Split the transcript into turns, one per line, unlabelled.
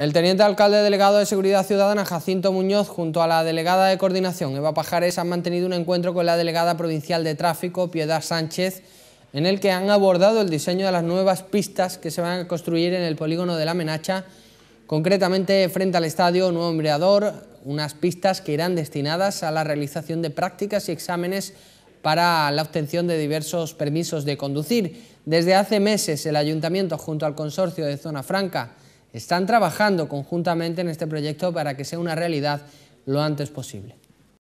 El teniente alcalde delegado de Seguridad Ciudadana, Jacinto Muñoz, junto a la delegada de Coordinación, Eva Pajares, han mantenido un encuentro con la delegada provincial de Tráfico, Piedad Sánchez, en el que han abordado el diseño de las nuevas pistas que se van a construir en el polígono de la Menacha, concretamente frente al estadio Nuevo Embreador, unas pistas que irán destinadas a la realización de prácticas y exámenes para la obtención de diversos permisos de conducir. Desde hace meses el Ayuntamiento, junto al Consorcio de Zona Franca, están trabajando conjuntamente en este proyecto para que sea una realidad lo antes posible.